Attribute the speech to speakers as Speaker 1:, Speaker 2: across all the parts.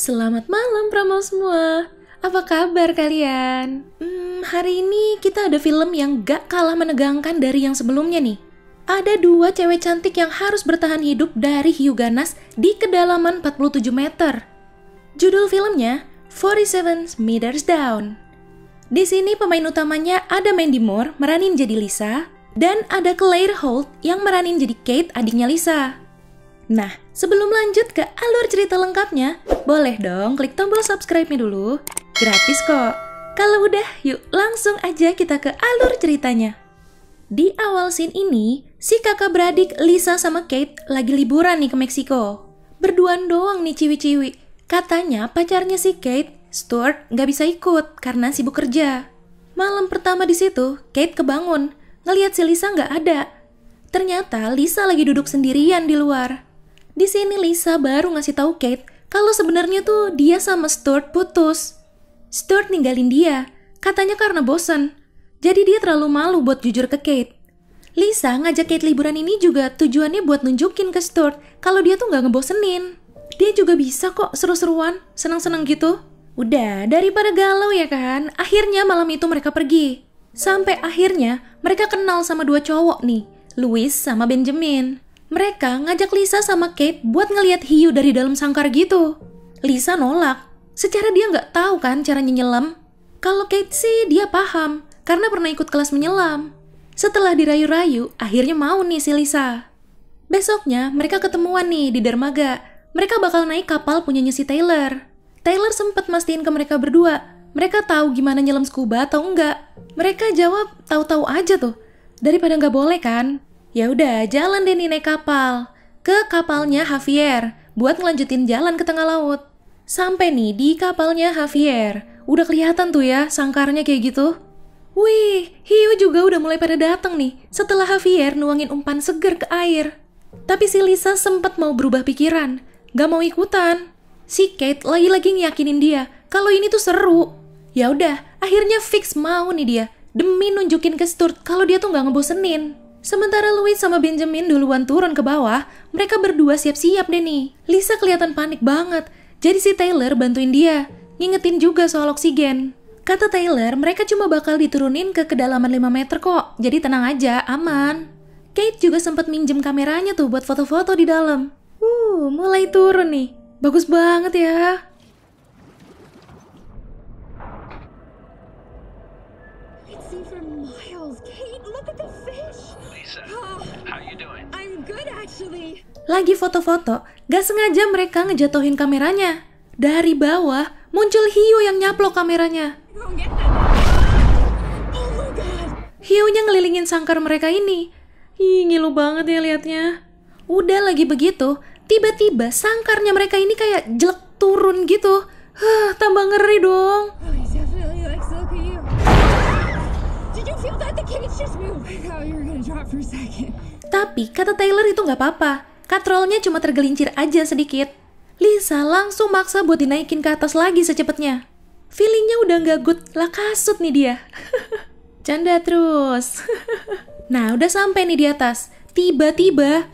Speaker 1: Selamat malam Pramo semua. Apa kabar kalian? Hmm, hari ini kita ada film yang gak kalah menegangkan dari yang sebelumnya nih. Ada dua cewek cantik yang harus bertahan hidup dari hiu ganas di kedalaman 47 meter. Judul filmnya 47 Meters Down. Di sini pemain utamanya ada Mandy Moore meranin jadi Lisa dan ada Claire Holt yang meranin jadi Kate adiknya Lisa. Nah, sebelum lanjut ke alur cerita lengkapnya, boleh dong klik tombol subscribe-nya dulu. Gratis kok. Kalau udah, yuk langsung aja kita ke alur ceritanya. Di awal scene ini, si kakak beradik Lisa sama Kate lagi liburan nih ke Meksiko. Berduaan doang nih ciwi-ciwi. Katanya pacarnya si Kate, Stuart, nggak bisa ikut karena sibuk kerja. Malam pertama di situ, Kate kebangun, ngeliat si Lisa nggak ada. Ternyata Lisa lagi duduk sendirian di luar. Di sini Lisa baru ngasih tahu Kate kalau sebenarnya tuh dia sama Stuart putus. Stuart ninggalin dia, katanya karena bosen. Jadi dia terlalu malu buat jujur ke Kate. Lisa ngajak Kate liburan ini juga tujuannya buat nunjukin ke Stuart kalau dia tuh nggak ngebosenin. Dia juga bisa kok seru-seruan, senang-senang gitu. Udah, daripada galau ya kan, akhirnya malam itu mereka pergi. Sampai akhirnya mereka kenal sama dua cowok nih, Louis sama Benjamin. Mereka ngajak Lisa sama Kate buat ngeliat hiu dari dalam sangkar gitu. Lisa nolak. Secara dia nggak tahu kan caranya nyelam. Kalau Kate sih dia paham, karena pernah ikut kelas menyelam. Setelah dirayu-rayu, akhirnya mau nih si Lisa. Besoknya, mereka ketemuan nih di dermaga. Mereka bakal naik kapal punyanya si Taylor. Taylor sempat mastiin ke mereka berdua. Mereka tahu gimana nyelam scuba atau enggak. Mereka jawab tahu-tahu aja tuh. Daripada nggak boleh kan? Ya udah, jalan deh nih naik kapal. Ke kapalnya Javier, buat ngelanjutin jalan ke tengah laut. Sampai nih di kapalnya Javier. Udah kelihatan tuh ya sangkarnya kayak gitu. Wih, hiu juga udah mulai pada datang nih setelah Javier nuangin umpan seger ke air. Tapi si Lisa sempat mau berubah pikiran, gak mau ikutan. Si Kate lagi-lagi ngiyakinin dia kalau ini tuh seru. Ya udah, akhirnya fix mau nih dia demi nunjukin ke Stuart kalau dia tuh nggak ngebosenin. Sementara Louis sama Benjamin duluan turun ke bawah, mereka berdua siap-siap deh nih. Lisa kelihatan panik banget, jadi si Taylor bantuin dia, ngingetin juga soal oksigen. Kata Taylor, mereka cuma bakal diturunin ke kedalaman 5 meter kok, jadi tenang aja, aman. Kate juga sempat minjem kameranya tuh buat foto-foto di dalam. Uh, mulai turun nih. Bagus banget ya. Lagi foto-foto, gak sengaja mereka ngejatuhin kameranya. Dari bawah, muncul hiu yang nyaplok kameranya. Hiunya ngelilingin sangkar mereka ini. Ih, ngilu banget ya liatnya. Udah lagi begitu, tiba-tiba sangkarnya mereka ini kayak jelek turun gitu. Huh, tambah ngeri dong. Tapi kata Taylor itu nggak apa-apa. Katrolnya cuma tergelincir aja sedikit. Lisa langsung maksa buat dinaikin ke atas lagi secepatnya. Feelingnya udah nggak good, lah kasut nih dia. Canda terus. nah, udah sampai nih di atas. Tiba-tiba...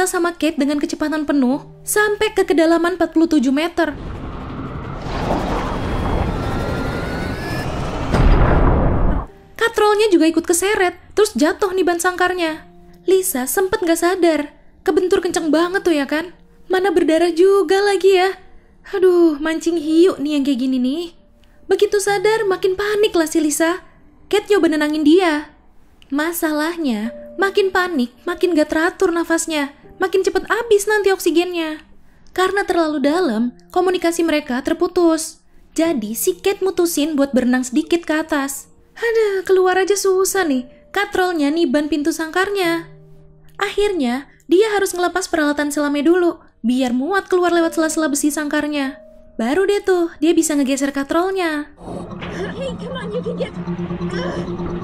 Speaker 1: Lisa sama Kate dengan kecepatan penuh sampai ke kedalaman 47 meter. Katrolnya juga ikut keseret, terus jatuh nih ban sangkarnya. Lisa sempet gak sadar, kebentur kenceng banget tuh ya kan? Mana berdarah juga lagi ya. Aduh, mancing hiu nih yang kayak gini nih. Begitu sadar, makin panik lah si Lisa. Kate nyoba nenangin dia. Masalahnya, makin panik, makin gak teratur nafasnya makin cepat habis nanti oksigennya. Karena terlalu dalam, komunikasi mereka terputus. Jadi si Kate mutusin buat berenang sedikit ke atas. Ada keluar aja susah nih, katrolnya nih ban pintu sangkarnya. Akhirnya, dia harus ngelepas peralatan selamnya dulu, biar muat keluar lewat sela-sela besi sangkarnya. Baru deh tuh, dia bisa ngegeser katrolnya. Hey, come on, you can get... Ah!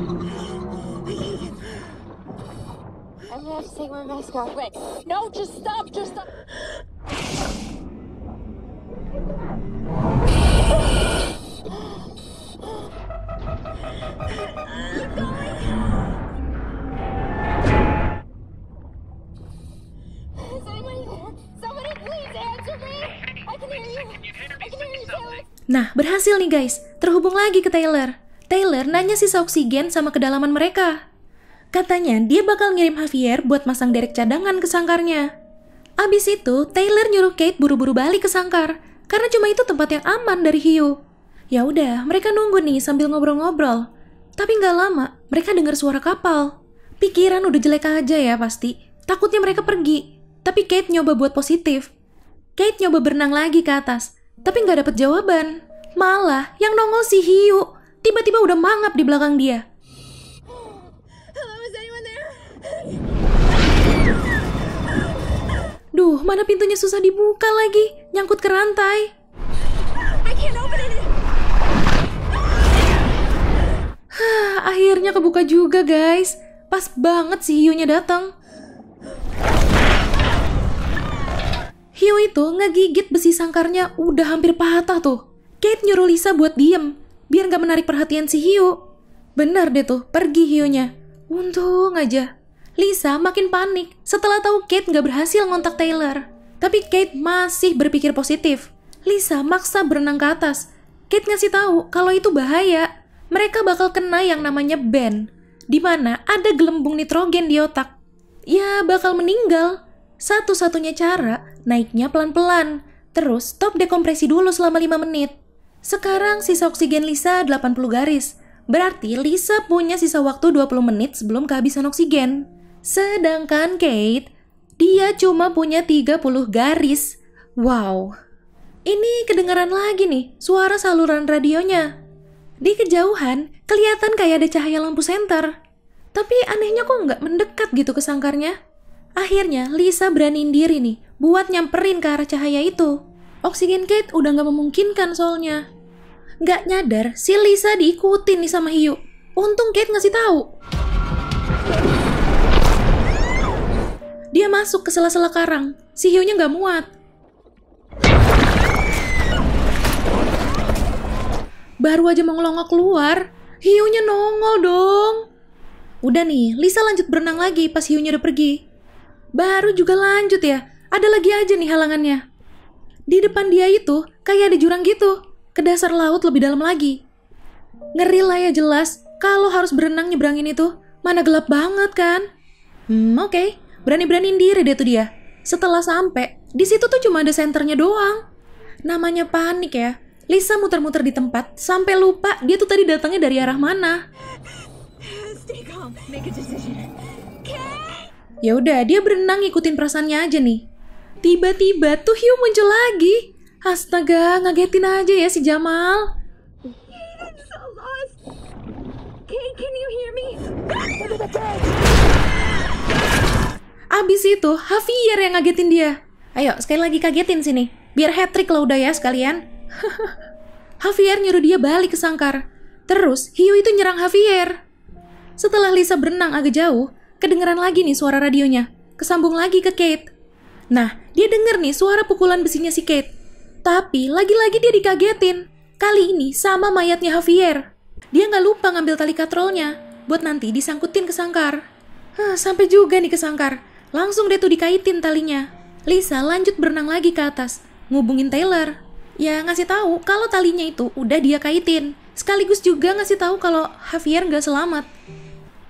Speaker 1: Let's take my mask off Wait. No, just stop, just stop. Nah, berhasil nih guys. Terhubung lagi ke Taylor. Taylor nanya sisa oksigen sama kedalaman mereka. Katanya dia bakal ngirim Javier buat masang derek cadangan ke sangkarnya. Abis itu, Taylor nyuruh Kate buru-buru balik ke sangkar, karena cuma itu tempat yang aman dari hiu. Ya udah, mereka nunggu nih sambil ngobrol-ngobrol. Tapi nggak lama, mereka dengar suara kapal. Pikiran udah jelek aja ya pasti. Takutnya mereka pergi. Tapi Kate nyoba buat positif. Kate nyoba berenang lagi ke atas, tapi nggak dapet jawaban. Malah, yang nongol si hiu. Tiba-tiba udah mangap di belakang dia. Aduh, mana pintunya susah dibuka lagi. Nyangkut ke rantai. akhirnya kebuka juga guys. Pas banget si hiunya datang. Hiu itu ngegigit besi sangkarnya udah hampir patah tuh. Kate nyuruh Lisa buat diem, biar nggak menarik perhatian si hiu. Benar deh tuh, pergi hiunya. Untung aja, Lisa makin panik setelah tahu Kate nggak berhasil ngontak Taylor. Tapi Kate masih berpikir positif. Lisa maksa berenang ke atas. Kate ngasih tahu kalau itu bahaya. Mereka bakal kena yang namanya Ben, di mana ada gelembung nitrogen di otak. Ya, bakal meninggal. Satu-satunya cara, naiknya pelan-pelan. Terus, stop dekompresi dulu selama 5 menit. Sekarang sisa oksigen Lisa 80 garis. Berarti Lisa punya sisa waktu 20 menit sebelum kehabisan oksigen. Sedangkan Kate, dia cuma punya 30 garis. Wow. Ini kedengaran lagi nih suara saluran radionya. Di kejauhan, kelihatan kayak ada cahaya lampu senter. Tapi anehnya kok nggak mendekat gitu ke sangkarnya. Akhirnya, Lisa beraniin diri nih buat nyamperin ke arah cahaya itu. Oksigen Kate udah nggak memungkinkan soalnya. Nggak nyadar, si Lisa diikutin nih sama hiu. Untung Kate ngasih tahu. Dia masuk ke sela-sela karang. Si hiunya nggak muat. Baru aja mau ngelongok keluar, hiunya nongol dong. Udah nih, Lisa lanjut berenang lagi pas hiunya udah pergi. Baru juga lanjut ya, ada lagi aja nih halangannya. Di depan dia itu kayak ada jurang gitu, ke dasar laut lebih dalam lagi. Ngeri lah ya jelas, kalau harus berenang nyebrangin itu, mana gelap banget kan? Hmm, oke. Okay. Berani-beraniin diri dia tuh dia. Setelah sampai, di situ tuh cuma ada senternya doang. Namanya panik ya. Lisa muter-muter di tempat sampai lupa dia tuh tadi datangnya dari arah mana. Ya udah, dia berenang ngikutin perasaannya aja nih. Tiba-tiba tuh Hugh muncul lagi. Astaga, ngagetin aja ya si Jamal. Kay, can you hear me? Abis itu Javier yang ngagetin dia. Ayo sekali lagi kagetin sini. Biar hat trick lo udah ya sekalian. Javier nyuruh dia balik ke sangkar. Terus hiu itu nyerang Javier. Setelah Lisa berenang agak jauh, kedengeran lagi nih suara radionya. Kesambung lagi ke Kate. Nah, dia denger nih suara pukulan besinya si Kate. Tapi lagi-lagi dia dikagetin. Kali ini sama mayatnya Javier. Dia nggak lupa ngambil tali katrolnya buat nanti disangkutin ke sangkar. Huh, sampai juga nih ke sangkar. Langsung deh tuh dikaitin talinya. Lisa lanjut berenang lagi ke atas, ngubungin Taylor. Ya ngasih tahu kalau talinya itu udah dia kaitin. Sekaligus juga ngasih tahu kalau Javier nggak selamat.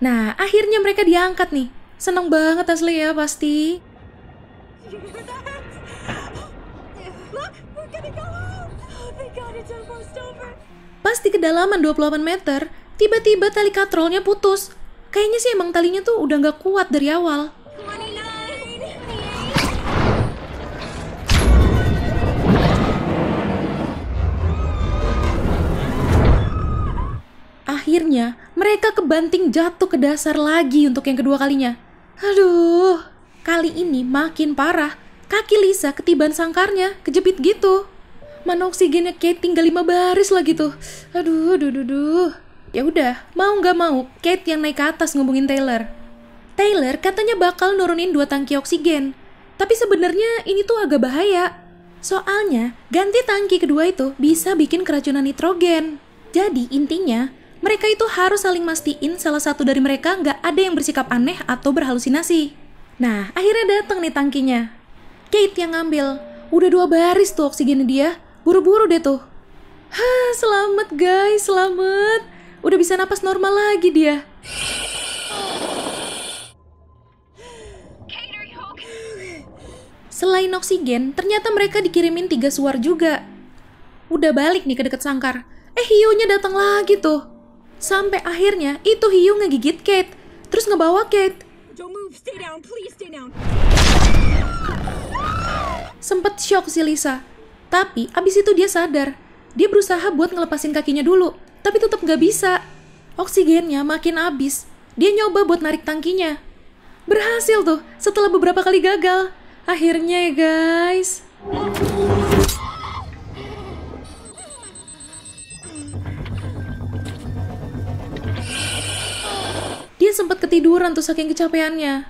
Speaker 1: Nah, akhirnya mereka diangkat nih. Seneng banget asli ya pasti. Pas di kedalaman 28 meter, tiba-tiba tali katrolnya putus. Kayaknya sih emang talinya tuh udah nggak kuat dari awal. akhirnya mereka kebanting jatuh ke dasar lagi untuk yang kedua kalinya. Aduh, kali ini makin parah. Kaki Lisa ketiban sangkarnya, kejepit gitu. Mana oksigennya Kate tinggal lima baris lagi tuh. Aduh, duh, duh, duh. Ya udah, mau nggak mau, Kate yang naik ke atas ngubungin Taylor. Taylor katanya bakal nurunin dua tangki oksigen. Tapi sebenarnya ini tuh agak bahaya. Soalnya, ganti tangki kedua itu bisa bikin keracunan nitrogen. Jadi intinya, mereka itu harus saling mastiin salah satu dari mereka nggak ada yang bersikap aneh atau berhalusinasi. Nah, akhirnya datang nih tangkinya. Kate yang ngambil. Udah dua baris tuh oksigennya dia. Buru-buru deh tuh. Hah, selamat guys, selamat. Udah bisa napas normal lagi dia. Selain oksigen, ternyata mereka dikirimin tiga suar juga. Udah balik nih ke dekat sangkar. Eh, hiunya datang lagi tuh. Sampai akhirnya itu hiu ngegigit Kate, terus ngebawa Kate. Sempet shock si Lisa, tapi abis itu dia sadar. Dia berusaha buat ngelepasin kakinya dulu, tapi tetap gak bisa. Oksigennya makin abis Dia nyoba buat narik tangkinya. Berhasil tuh, setelah beberapa kali gagal. Akhirnya ya guys. Dia sempat ketiduran tuh saking kecapeannya.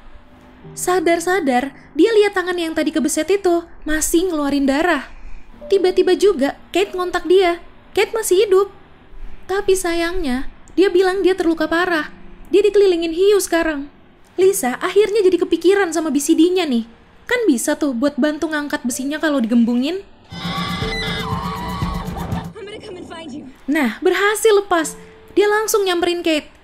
Speaker 1: Sadar-sadar, dia lihat tangan yang tadi kebeset itu masih ngeluarin darah. Tiba-tiba juga Kate ngontak dia. Kate masih hidup. Tapi sayangnya, dia bilang dia terluka parah. Dia dikelilingin hiu sekarang. Lisa akhirnya jadi kepikiran sama BCD-nya nih. Kan bisa tuh buat bantu ngangkat besinya kalau digembungin. Nah, berhasil lepas. Dia langsung nyamperin Kate.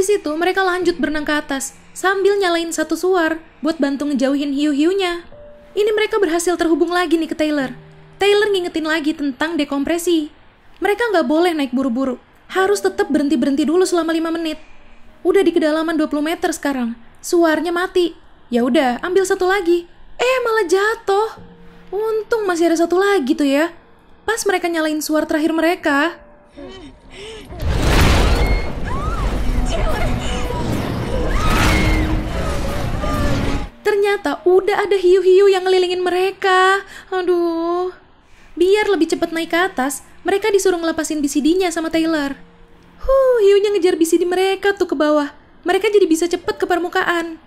Speaker 1: Habis itu mereka lanjut berenang ke atas sambil nyalain satu suar buat bantu ngejauhin hiu-hiunya. Ini mereka berhasil terhubung lagi nih ke Taylor. Taylor ngingetin lagi tentang dekompresi. Mereka nggak boleh naik buru-buru. Harus tetap berhenti-berhenti dulu selama 5 menit. Udah di kedalaman 20 meter sekarang. Suarnya mati. Ya udah, ambil satu lagi. Eh, malah jatuh. Untung masih ada satu lagi tuh ya. Pas mereka nyalain suar terakhir mereka. ternyata udah ada hiu-hiu yang ngelilingin mereka. Aduh. Biar lebih cepat naik ke atas, mereka disuruh ngelepasin BCD-nya sama Taylor. Huh, hiunya ngejar BCD mereka tuh ke bawah. Mereka jadi bisa cepet ke permukaan.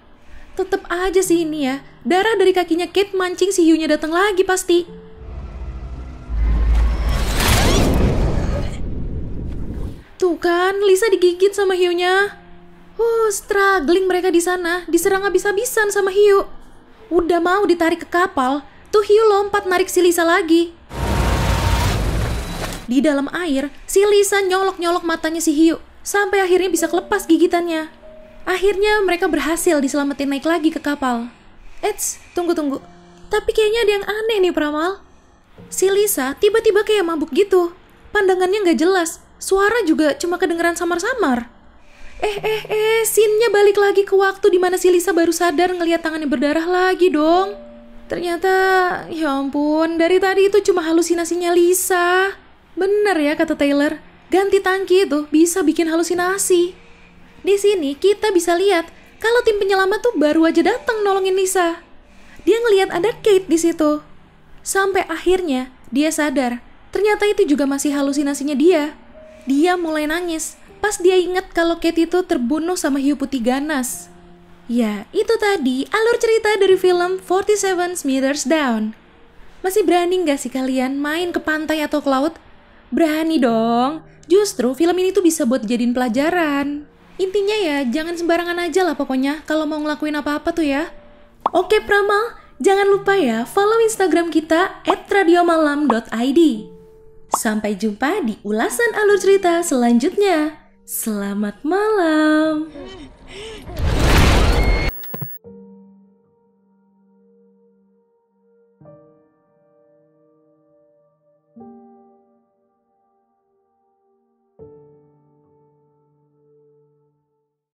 Speaker 1: Tetep aja sih ini ya, darah dari kakinya Kate mancing si hiunya datang lagi pasti. Tuh kan, Lisa digigit sama hiunya. Uh, struggling mereka di sana, diserang habis-habisan sama hiu. Udah mau ditarik ke kapal, tuh hiu lompat narik si Lisa lagi. Di dalam air, si Lisa nyolok-nyolok matanya si hiu, sampai akhirnya bisa kelepas gigitannya. Akhirnya mereka berhasil diselamatin naik lagi ke kapal. Eits, tunggu-tunggu. Tapi kayaknya ada yang aneh nih, Pramal. Si Lisa tiba-tiba kayak mabuk gitu. Pandangannya nggak jelas, suara juga cuma kedengeran samar-samar. Eh, eh, eh, sinnya balik lagi ke waktu dimana si Lisa baru sadar ngelihat tangannya berdarah lagi dong. Ternyata, ya ampun, dari tadi itu cuma halusinasinya Lisa. Bener ya kata Taylor, ganti tangki itu bisa bikin halusinasi. Di sini kita bisa lihat kalau tim penyelamat tuh baru aja datang nolongin Lisa. Dia ngelihat ada Kate di situ. Sampai akhirnya dia sadar, ternyata itu juga masih halusinasinya dia. Dia mulai nangis pas dia inget kalau Kate itu terbunuh sama hiu putih ganas. Ya, itu tadi alur cerita dari film 47 Meters Down. Masih berani nggak sih kalian main ke pantai atau ke laut? Berani dong. Justru film ini tuh bisa buat jadiin pelajaran. Intinya ya, jangan sembarangan aja lah pokoknya kalau mau ngelakuin apa-apa tuh ya. Oke Pramal, jangan lupa ya follow Instagram kita at radiomalam.id. Sampai jumpa di ulasan alur cerita selanjutnya. Selamat malam.